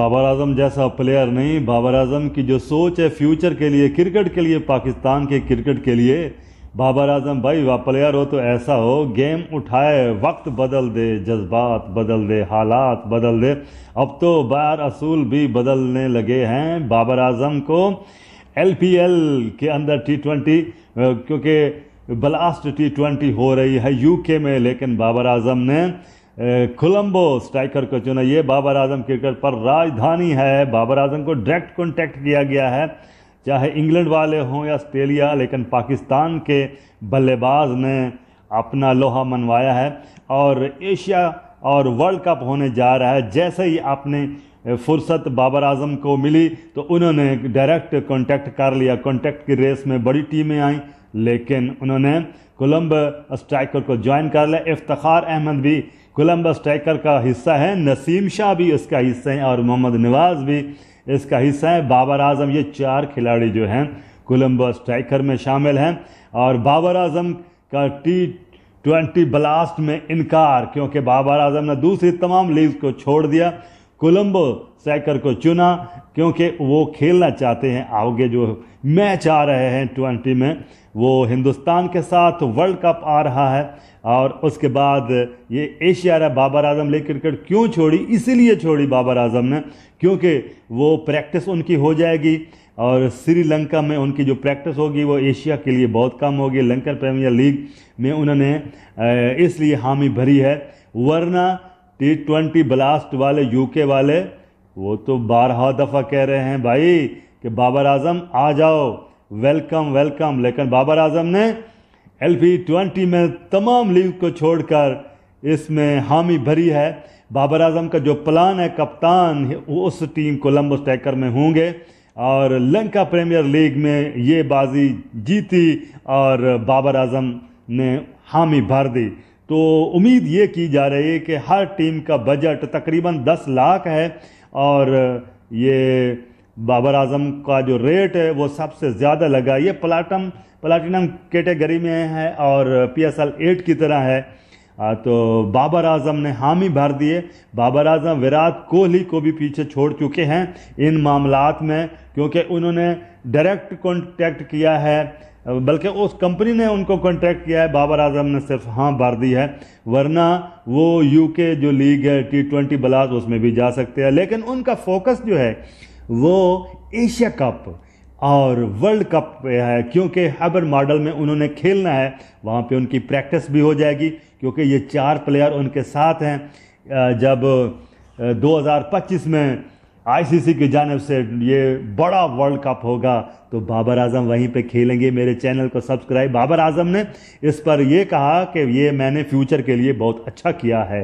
बाबर आजम जैसा प्लेयर नहीं बाबर आजम की जो सोच है फ्यूचर के लिए क्रिकेट के लिए पाकिस्तान के क्रिकेट के लिए बाबर आजम भाई वह प्लेयर हो तो ऐसा हो गेम उठाए वक्त बदल दे जज्बात बदल दे हालात बदल दे अब तो बार असूल भी बदलने लगे हैं बाबर आजम को एल के अंदर टी ट्वेंटी क्योंकि ब्लास्ट टी ट्वेंटी हो रही है यूके में लेकिन बाबर आजम ने कोलंबो स्ट्राइकर को चुना ये बाबर आजम क्रिकेट पर राजधानी है बाबर आजम को डायरेक्ट कॉन्टैक्ट किया गया है चाहे इंग्लैंड वाले हों या ऑस्ट्रेलिया लेकिन पाकिस्तान के बल्लेबाज ने अपना लोहा मनवाया है और एशिया और वर्ल्ड कप होने जा रहा है जैसे ही आपने फुर्सत बाबर आजम को मिली तो उन्होंने डायरेक्ट कांटेक्ट कर लिया कांटेक्ट की रेस में बड़ी टीमें आई लेकिन उन्होंने कोलम्ब स्ट्राइकर को ज्वाइन कर लिया इफ्तार अहमद भी कोलम्ब स्ट्राइकर का हिस्सा है नसीम शाह भी इसका हिस्सा है और मोहम्मद नवाज भी इसका हिस्सा है बाबर आजम ये चार खिलाड़ी जो हैं कोलम्ब स्ट्राइकर में शामिल हैं और बाबर आजम का टी ट्वेंटी ब्लास्ट में इनकार क्योंकि बाबर आजम ने दूसरी तमाम लीग को छोड़ दिया कोलंबो सैकर को चुना क्योंकि वो खेलना चाहते हैं आगे जो मैच आ रहे हैं ट्वेंटी में वो हिंदुस्तान के साथ वर्ल्ड कप आ रहा है और उसके बाद ये एशिया रहा बाबर आजम ले क्रिकेट क्यों छोड़ी इसीलिए छोड़ी बाबर आजम ने क्योंकि वो प्रैक्टिस उनकी हो जाएगी और श्रीलंका में उनकी जो प्रैक्टिस होगी वो एशिया के लिए बहुत कम होगी लंकन प्रीमियर लीग में उन्होंने इसलिए हामी भरी है वरना टी ट्वेंटी ब्लास्ट वाले यूके वाले वो तो बारह दफ़ा कह रहे हैं भाई कि बाबर आजम आ जाओ वेलकम वेलकम लेकिन बाबर आजम ने एल पी ट्वेंटी में तमाम लीग को छोड़कर इसमें हामी भरी है बाबर आजम का जो प्लान है कप्तान उस टीम कोलम्बो स्टैकर में होंगे और लंका प्रीमियर लीग में ये बाजी जीती और बाबर आजम ने हामी भर दी तो उम्मीद ये की जा रही है कि हर टीम का बजट तकरीबन 10 लाख है और ये बाबर आजम का जो रेट है वो सबसे ज़्यादा लगा ये प्लाटम प्लाटिनम कैटेगरी में है और पी एस एल एट की तरह है तो बाबर आजम ने हामी भर दिए बाबर आजम विराट कोहली को भी पीछे छोड़ चुके हैं इन मामलात में क्योंकि उन्होंने डायरेक्ट कॉन्टैक्ट किया है बल्कि उस कंपनी ने उनको कॉन्ट्रैक्ट किया है बाबर आजम ने सिर्फ हाँ भर दी है वरना वो यूके जो लीग है टी ट्वेंटी बलाज उसमें भी जा सकते हैं लेकिन उनका फोकस जो है वो एशिया कप और वर्ल्ड कप पे है क्योंकि हबर मॉडल में उन्होंने खेलना है वहाँ पे उनकी प्रैक्टिस भी हो जाएगी क्योंकि ये चार प्लेयर उनके साथ हैं जब 2025 में आईसीसी की जानब से ये बड़ा वर्ल्ड कप होगा तो बाबर आजम वहीं पे खेलेंगे मेरे चैनल को सब्सक्राइब बाबर आजम ने इस पर यह कहा कि ये मैंने फ्यूचर के लिए बहुत अच्छा किया है